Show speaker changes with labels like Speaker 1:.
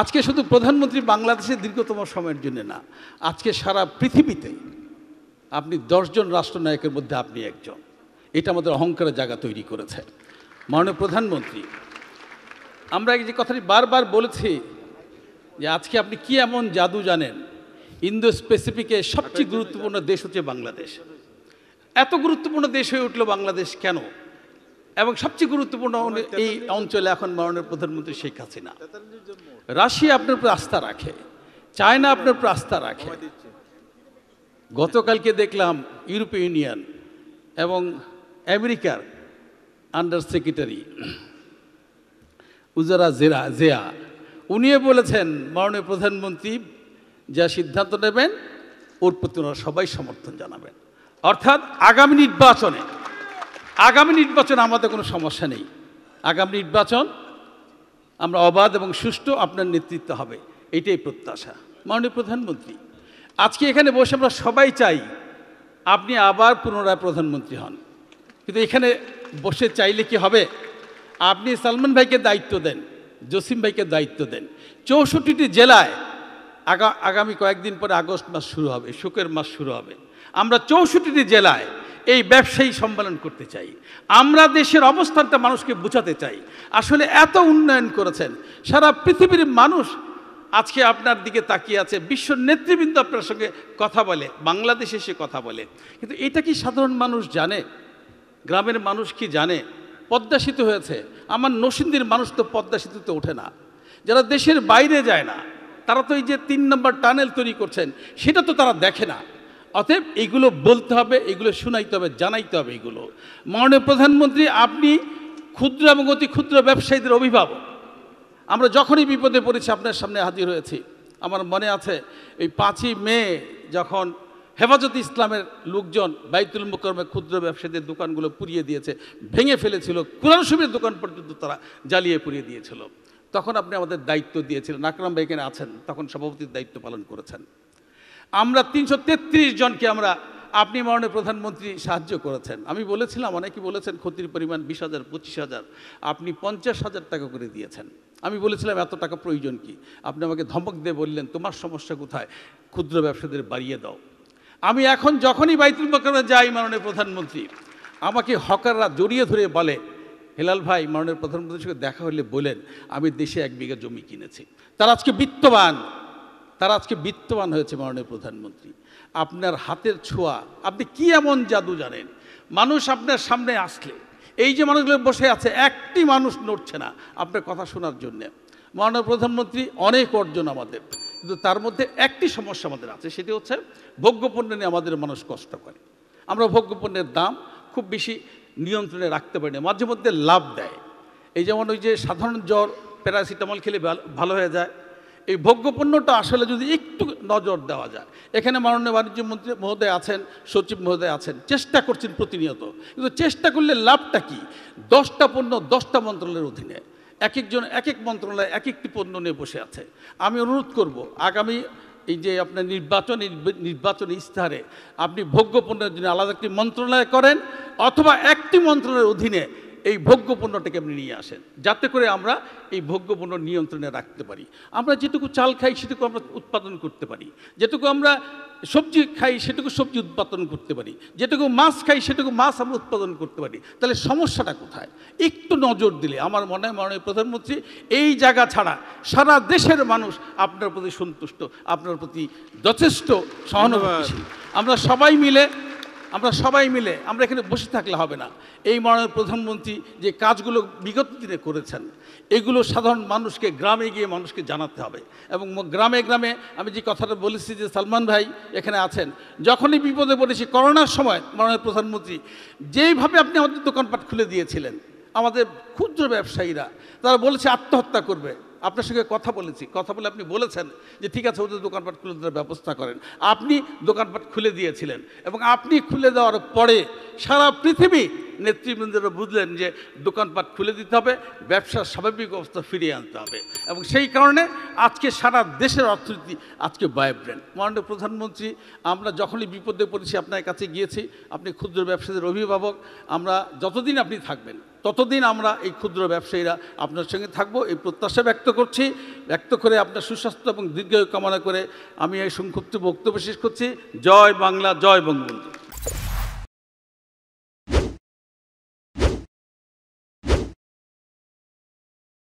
Speaker 1: আজকে শুধু প্রধানমন্ত্রী বাংলাদেশের দীর্ঘতম সময়ের জন্য না আজকে সারা পৃথিবীতে আপনি দশজন রাষ্ট্রনায়কের মধ্যে আপনি একজন এটা আমাদের অহংকারের জায়গা তৈরি করেছে মাননীয় প্রধানমন্ত্রী আমরা যে কথাটি বারবার বলেছি যে আজকে আপনি কি এমন জাদু জানেন ইন্দো স্পেসিফিকে সবচেয়ে গুরুত্বপূর্ণ দেশ হচ্ছে বাংলাদেশ এত গুরুত্বপূর্ণ দেশ হয়ে উঠল বাংলাদেশ কেন এবং সবচেয়ে গুরুত্বপূর্ণ এই অঞ্চলে এখন মাননীয় প্রধানমন্ত্রী শেখ হাসিনা রাশিয়া আপনার উপর আস্থা রাখে চায়না আপনার উপর আস্থা রাখে গতকালকে দেখলাম ইউরোপীয় ইউনিয়ন এবং আমেরিকার আন্ডার সেক্রেটারি উজারা জেরা জেয়া উনিও বলেছেন মাননীয় প্রধানমন্ত্রী যা সিদ্ধান্ত নেবেন ওর প্রতি ওনারা সবাই সমর্থন জানাবেন অর্থাৎ আগামী নির্বাচনে আগামী নির্বাচন আমাদের কোনো সমস্যা নেই আগামী নির্বাচন আমরা অবাধ এবং সুষ্ঠু আপনার নেতৃত্ব হবে এটাই প্রত্যাশা মাননীয় প্রধানমন্ত্রী আজকে এখানে বসে আমরা সবাই চাই আপনি আবার পুনরায় প্রধানমন্ত্রী হন কিন্তু এখানে বসে চাইলে কি হবে আপনি সালমান ভাইকে দায়িত্ব দেন জসিম ভাইকে দায়িত্ব দেন চৌষট্টিটি জেলায় আগা আগামী কয়েকদিন পরে আগস্ট মাস শুরু হবে শোকের মাস শুরু হবে আমরা চৌষট্টিটি জেলায় এই ব্যবসায়ী সম্মেলন করতে চাই আমরা দেশের অবস্থানটা মানুষকে বোঝাতে চাই আসলে এত উন্নয়ন করেছেন সারা পৃথিবীর মানুষ আজকে আপনার দিকে তাকিয়ে আছে বিশ্ব নেতৃবৃন্দ আপনার সঙ্গে কথা বলে বাংলাদেশে সে কথা বলে কিন্তু এটা কি সাধারণ মানুষ জানে গ্রামের মানুষ কি জানে পদ্মা সেতু হয়েছে আমার নসিন্দির মানুষ তো পদ্মা সেতুতে ওঠে না যারা দেশের বাইরে যায় না তারা তো এই যে তিন নম্বর টানেল তৈরি করছেন সেটা তো তারা দেখে না অতএব এগুলো বলতে হবে এগুলো শোনাইতে হবে জানাইতে হবে এগুলো মাননীয় প্রধানমন্ত্রী আপনি ক্ষুদ্র এবং অতি ক্ষুদ্র ব্যবসায়ীদের অভিভাবক আমরা যখনই বিপদে পড়েছি আপনার সামনে হাজির হয়েছি আমার মনে আছে এই পাঁচই মে যখন হেফাজত ইসলামের লোকজন বাইতুল মুকরমে ক্ষুদ্র ব্যবসায়ীদের দোকানগুলো পুড়িয়ে দিয়েছে ভেঙে ফেলেছিল কুরানসুমের দোকান পর্যন্ত তারা জ্বালিয়ে পুড়িয়ে দিয়েছিল তখন আপনি আমাদের দায়িত্ব দিয়েছিলেন আকরাম ভাই এখানে আছেন তখন সভাপতির দায়িত্ব পালন করেছেন আমরা তিনশো তেত্রিশ জনকে আমরা আপনি মাননীয় প্রধানমন্ত্রী সাহায্য করেছেন আমি বলেছিলাম অনেকে বলেছেন ক্ষতির পরিমাণ বিশ হাজার পঁচিশ হাজার আপনি পঞ্চাশ হাজার টাকা করে দিয়েছেন আমি বলেছিলাম এত টাকা প্রয়োজন কি আপনি আমাকে ধমক দিয়ে বললেন তোমার সমস্যা কোথায় ক্ষুদ্র ব্যবসাদের বাড়িয়ে দাও আমি এখন যখনই বাইতুল মকরমে যাই মাননীয় প্রধানমন্ত্রী আমাকে হকাররা জড়িয়ে ধরে বলে হেলাল ভাই মাননীয় প্রধানমন্ত্রীর সঙ্গে দেখা হলে বলেন আমি দেশে এক বিঘা জমি কিনেছি তারা আজকে বিত্তবান তারা আজকে বিত্তবান হয়েছে মাননীয় প্রধানমন্ত্রী আপনার হাতের ছোঁয়া আপনি কি এমন জাদু জানেন মানুষ আপনার সামনে আসলে এই যে মানুষগুলো বসে আছে একটি মানুষ নড়ছে না আপনার কথা শোনার জন্যে মাননীয় প্রধানমন্ত্রী অনেক অর্জন আমাদের কিন্তু তার মধ্যে একটি সমস্যা আমাদের আছে সেটি হচ্ছে ভোগ্যপণ্য নিয়ে আমাদের মানুষ কষ্ট করে আমরা ভোগ্যপণ্যের দাম খুব বেশি নিয়ন্ত্রণে রাখতে পারি না মাঝে মধ্যে লাভ দেয় এই যেমন ওই যে সাধারণ জ্বর প্যারাসিটামল খেলে ভালো হয়ে যায় এই ভোগ্যপণ্যটা আসলে যদি একটু নজর দেওয়া যায় এখানে মাননীয় বাণিজ্য মন্ত্রী মহোদয় আছেন সচিব মহোদয় আছেন চেষ্টা করছেন প্রতিনিয়ত কিন্তু চেষ্টা করলে লাভটা কি দশটা পণ্য দশটা মন্ত্রণালয়ের অধীনে এক একজন এক এক মন্ত্রণালয় এক একটি পণ্য নিয়ে বসে আছে আমি অনুরোধ করব আগামী এই যে আপনার নির্বাচনী নির্বাচনী ইস্তাহারে আপনি ভোগ্যপণ্যের জন্য আলাদা একটি মন্ত্রণালয় করেন অথবা একটি মন্ত্রণালয়ের অধীনে এই ভোগ্য পণ্যটাকে আপনি নিয়ে আসেন যাতে করে আমরা এই ভোগ্য পণ্য নিয়ন্ত্রণে রাখতে পারি আমরা যেটুকু চাল খাই সেটুকু আমরা উৎপাদন করতে পারি যেটুকু আমরা সবজি খাই সেটুকু সবজি উৎপাদন করতে পারি যেটুকু মাছ খাই সেটুকু মাছ আমরা উৎপাদন করতে পারি তাহলে সমস্যাটা কোথায় একটু নজর দিলে আমার মনে হয় মাননীয় প্রধানমন্ত্রী এই জায়গা ছাড়া সারা দেশের মানুষ আপনার প্রতি সন্তুষ্ট আপনার প্রতি যথেষ্ট সহানুভূতিশীল আমরা সবাই মিলে আমরা সবাই মিলে আমরা এখানে বসে থাকলে হবে না এই মাননীয় প্রধানমন্ত্রী যে কাজগুলো বিগত দিনে করেছেন এগুলো সাধারণ মানুষকে গ্রামে গিয়ে মানুষকে জানাতে হবে এবং গ্রামে গ্রামে আমি যে কথাটা বলেছি যে সালমান ভাই এখানে আছেন যখনই বিপদে পড়েছি করোনার সময় মাননীয় প্রধানমন্ত্রী যেইভাবে আপনি আমাদের দোকানপাট খুলে দিয়েছিলেন আমাদের ক্ষুদ্র ব্যবসায়ীরা তারা বলেছে আত্মহত্যা করবে আপনার সঙ্গে কথা বলেছি কথা বলে আপনি বলেছেন যে ঠিক আছে ওদের দোকানপাট খুলে দেওয়ার ব্যবস্থা করেন আপনি দোকানপাট খুলে দিয়েছিলেন এবং আপনি খুলে দেওয়ার পরে সারা পৃথিবী নেতৃবৃন্দরা বুঝলেন যে দোকানপাট খুলে দিতে হবে ব্যবসার স্বাভাবিক অবস্থা ফিরিয়ে আনতে হবে এবং সেই কারণে আজকে সারা দেশের অর্থনীতি আজকে ভাইব্রেন্ট মাননীয় প্রধানমন্ত্রী আমরা যখনই বিপদে পড়েছি আপনার কাছে গিয়েছি আপনি ক্ষুদ্র ব্যবসায়ীদের অভিভাবক আমরা যতদিন আপনি থাকবেন ততদিন আমরা এই ক্ষুদ্র ব্যবসায়ীরা আপনার সঙ্গে থাকব এই প্রত্যাশা ব্যক্ত করছি ব্যক্ত করে আপনার সুস্বাস্থ্য এবং দীর্ঘায়ু কামনা করে আমি এই সংক্ষিপ্ত বক্তব্য শেষ করছি জয় বাংলা জয় বঙ্গবন্ধু